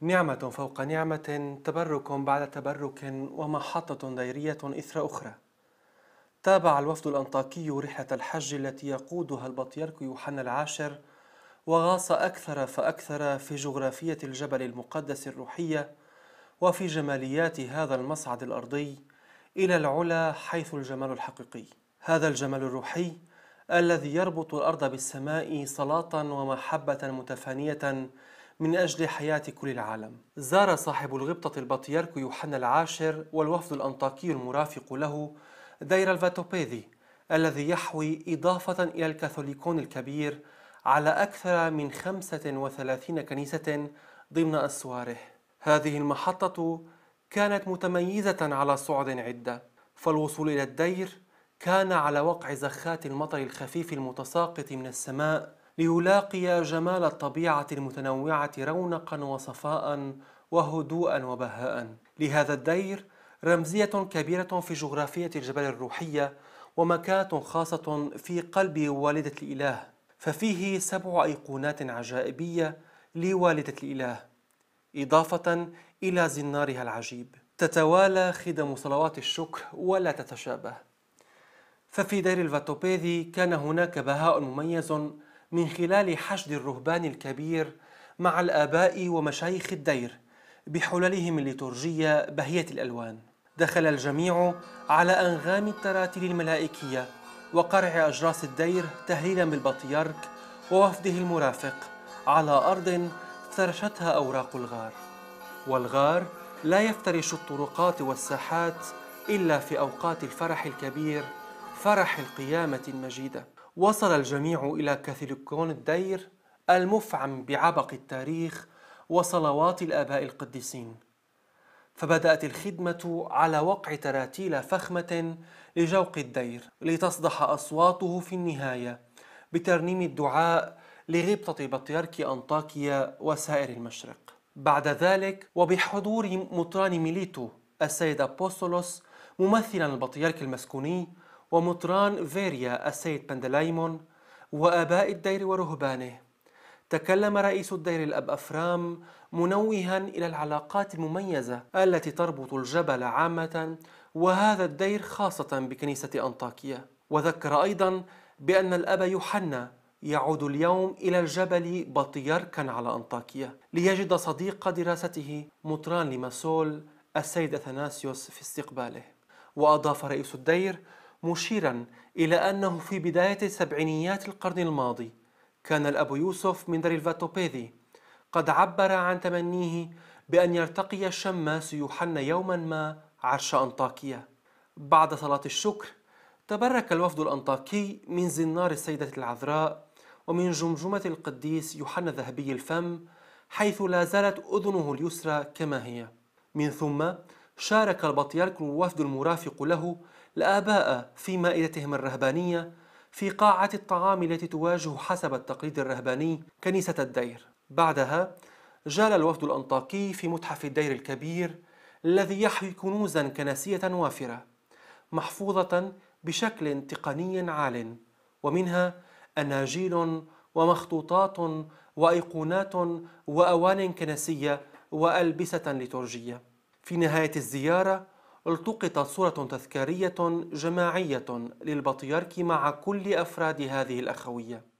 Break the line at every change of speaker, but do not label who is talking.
نعمة فوق نعمة تبرك بعد تبرك ومحطة ديرية إثر أخرى تابع الوفد الأنطاكي رحلة الحج التي يقودها البطيرك يوحنا العاشر وغاص أكثر فأكثر في جغرافية الجبل المقدس الروحية وفي جماليات هذا المصعد الأرضي إلى العلا حيث الجمال الحقيقي هذا الجمال الروحي الذي يربط الأرض بالسماء صلاة ومحبة متفانية من أجل حياة كل العالم زار صاحب الغبطة البطيرك يوحنا العاشر والوفد الأنطاكي المرافق له دير الفاتوبيدي الذي يحوي إضافة إلى الكاثوليكون الكبير على أكثر من 35 كنيسة ضمن أسواره هذه المحطة كانت متميزة على صعد عدة فالوصول إلى الدير كان على وقع زخات المطر الخفيف المتساقط من السماء ليلاقي جمال الطبيعة المتنوعة رونقا وصفاء وهدوءا وبهاء لهذا الدير رمزية كبيرة في جغرافية الجبل الروحية ومكانة خاصة في قلب والدة الإله ففيه سبع أيقونات عجائبية لوالدة الإله إضافة إلى زنارها العجيب تتوالى خدم صلوات الشكر ولا تتشابه ففي دير الفاتوبيدي كان هناك بهاء مميز من خلال حشد الرهبان الكبير مع الآباء ومشايخ الدير بحللهم الليتورجية بهية الألوان دخل الجميع على أنغام التراتل الملائكية وقرع أجراس الدير تهليلا بالبطيارك ووفده المرافق على أرض افترشتها أوراق الغار والغار لا يفترش الطرقات والساحات إلا في أوقات الفرح الكبير فرح القيامة المجيدة وصل الجميع إلى كاثوليكون الدير المفعم بعبق التاريخ وصلوات الآباء القديسين فبدأت الخدمة على وقع تراتيل فخمة لجوق الدير لتصدح أصواته في النهاية بترنيم الدعاء لغبطة بطيرك أنطاكيا وسائر المشرق بعد ذلك وبحضور مطران ميليتو السيد أبوستولوس ممثلا البطيرك المسكوني ومطران فيريا السيد بندلايمون وآباء الدير ورهبانه تكلم رئيس الدير الأب أفرام منوها إلى العلاقات المميزة التي تربط الجبل عامة وهذا الدير خاصة بكنيسة أنطاكية وذكر أيضا بأن الأب يوحنا يعود اليوم إلى الجبل بطيركا على أنطاكية ليجد صديق دراسته مطران لمسول السيد أثناسيوس في استقباله وأضاف رئيس الدير مشيرا إلى أنه في بداية سبعينيات القرن الماضي كان الأب يوسف من دار الفاتوبيدي قد عبر عن تمنيه بأن يرتقي الشماس يوحنا يوما ما عرش أنطاكية بعد صلاة الشكر تبرك الوفد الأنطاكي من زنار السيدة العذراء ومن جمجمة القديس يوحنا ذهبي الفم حيث لا زالت أذنه اليسرى كما هي من ثم شارك البطيرك والوفد المرافق له الآباء في مائدتهم الرهبانية في قاعة الطعام التي تواجه حسب التقليد الرهباني كنيسة الدير بعدها جال الوفد الأنطاكي في متحف الدير الكبير الذي يحوي كنوزا كنسية وافرة محفوظة بشكل تقني عال ومنها أناجيل ومخطوطات وأيقونات وأوان كنسية وألبسة لترجية في نهاية الزيارة التقطت صورة تذكارية جماعية للبطيرك مع كل أفراد هذه الأخوية